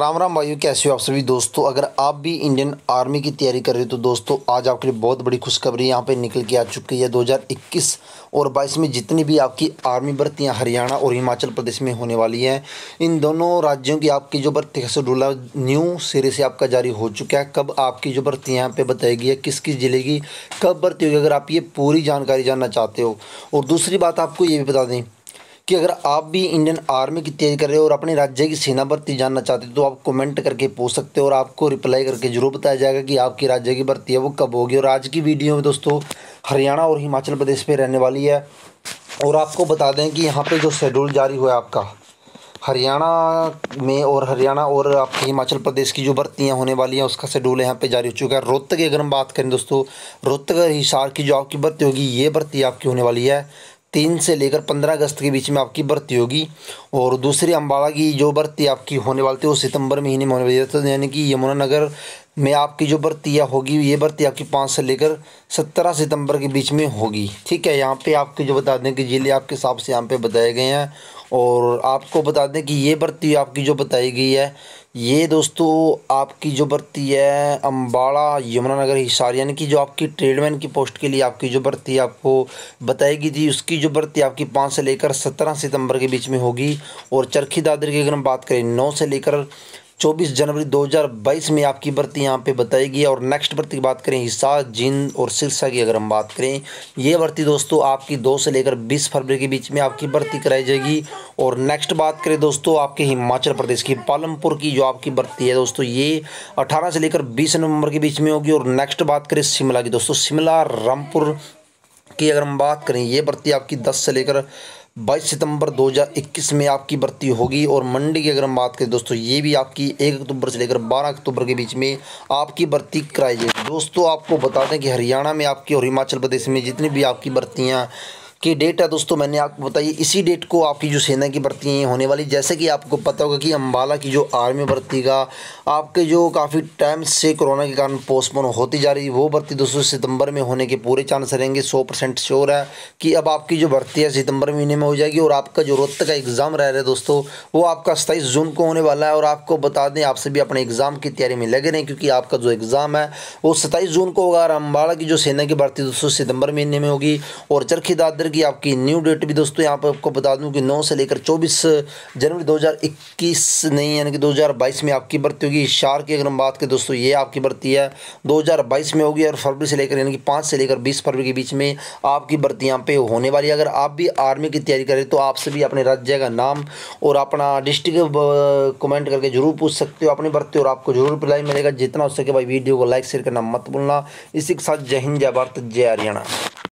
राम राम भाइयों कैसे हो आप सभी दोस्तों अगर आप भी इंडियन आर्मी की तैयारी कर रहे हो तो दोस्तों आज आपके लिए बहुत बड़ी खुशखबरी यहाँ पे निकल के आ चुकी है 2021 और 22 में जितनी भी आपकी आर्मी भर्तियाँ हरियाणा और हिमाचल प्रदेश में होने वाली हैं इन दोनों राज्यों की आपकी जो भर्ती है शेड्यूल न्यू सिरे से आपका जारी हो चुका है कब आपकी जो भर्ती यहाँ पर बताई गई है किस किस ज़िले की कब भर्ती होगी अगर आप ये पूरी जानकारी जानना चाहते हो और दूसरी बात आपको ये भी बता दें कि अगर आप भी इंडियन आर्मी की तैयारी कर रहे हो और अपने राज्य की सेना भर्ती जानना चाहते हो तो आप कमेंट करके पूछ सकते हो और आपको रिप्लाई करके जरूर बताया जाएगा कि आपकी राज्य की भर्ती है वो कब होगी और आज की वीडियो में दोस्तों हरियाणा और हिमाचल प्रदेश में रहने वाली है और आपको बता दें कि यहाँ पर जो शेड्यूल जारी हुआ है आपका हरियाणा में और हरियाणा और आपके हिमाचल प्रदेश की जो भर्तियाँ होने वाली हैं उसका शेड्यूल यहाँ पे जारी हो चुका है रोहतक की अगर हम बात करें दोस्तों रोहतक हिसार की जो आपकी भर्ती होगी ये भर्ती आपकी होने वाली है तीन से लेकर पंद्रह अगस्त के बीच में आपकी भर्ती होगी और दूसरी अम्बाला की जो भर्ती आपकी होने वाली थी वो सितंबर महीने में होने वाली थी तो यानी कि यमुनानगर में आपकी जो भर्तियाँ होगी ये भर्ती आपकी पाँच से लेकर सत्रह सितंबर के बीच में होगी ठीक है यहाँ पे आपके जो बता दें कि ज़िले आपके हिसाब से यहाँ पे बताए गए हैं और आपको बता दें कि ये भर्ती आपकी जो बताई गई है ये दोस्तों आपकी जो भर्ती है अम्बाड़ा यमुनानगर हिसार यानी कि जो आपकी ट्रेडमैन की पोस्ट के लिए आपकी जो भर्ती आपको बताई गई थी उसकी जो भर्ती आपकी पाँच से लेकर सत्रह सितंबर के बीच में होगी और चरखी दादरी की अगर हम बात करें नौ से लेकर 24 जनवरी 2022 में आपकी भर्ती यहाँ पे बताई गई और नेक्स्ट भर्ती की बात करें हिस्सा जिन और सिरसा की अगर हम बात करें ये भर्ती दोस्तों आपकी 2 से लेकर 20 फरवरी के बीच में आपकी भर्ती कराई जाएगी और नेक्स्ट बात करें दोस्तों आपके हिमाचल प्रदेश की पालमपुर की जो आपकी भर्ती है दोस्तों ये अठारह से लेकर बीस नवंबर के बीच में होगी और नेक्स्ट बात करें शिमला की दोस्तों शिमला रामपुर की अगर हम बात करें ये भर्ती आपकी दस से लेकर 22 सितंबर 2021 में आपकी भर्ती होगी और मंडी की अगर हम बात करें दोस्तों ये भी आपकी 1 अक्टूबर से लेकर 12 अक्टूबर के बीच में आपकी भर्ती कराई जाएगी दोस्तों आपको बता दें कि हरियाणा में आपकी और हिमाचल प्रदेश में जितनी भी आपकी भर्तियाँ की डेट है दोस्तों मैंने आपको बताई इसी डेट को आपकी जो सेना की भर्ती हैं होने वाली जैसे कि आपको पता होगा कि अम्बाला की जो आर्मी भर्ती का आपके जो काफ़ी टाइम से कोरोना के कारण पोस्टपोन होती जा रही है वो भर्ती दोस्तों सितंबर में होने के पूरे चांस रहेंगे सौ परसेंट श्योर है कि अब आपकी जो भर्ती है सितंबर महीने में हो जाएगी और आपका जो रोहत का एग्ज़ाम रह रहा है दोस्तों वो आपका सताईस जून को होने वाला है और आपको बता दें आपसे भी अपने एग्ज़ाम की तैयारी में लगे रहें क्योंकि आपका जो एग्ज़ाम है वो सताईस जून को होगा और अम्बाला की जो सेना की भर्ती दोस्तों सितंबर महीने में होगी और चरखी दादर की आपकी न्यू डेट भी दोस्तों यहाँ पर आपको बता दूँ कि 9 से लेकर 24 जनवरी 2021 नहीं यानी कि 2022 में आपकी भर्ती होगी शार की अगर हम बात करें दोस्तों ये आपकी भर्ती है 2022 में होगी और फरवरी से लेकर यानी कि 5 से लेकर बीस फरवरी के बीच में आपकी भर्ती यहाँ पर होने वाली है अगर आप भी आर्मी की तैयारी करें तो आपसे भी अपने राज्य का नाम और अपना डिस्ट्रिक्ट कमेंट करके जरूर पूछ सकते हो अपनी भर्ती और आपको जरूर रिप्लाई मिलेगा जितना हो सके भाई वीडियो को लाइक शेयर करना मत भूलना इसी के साथ जय हिंद जय भारत जय हरियाणा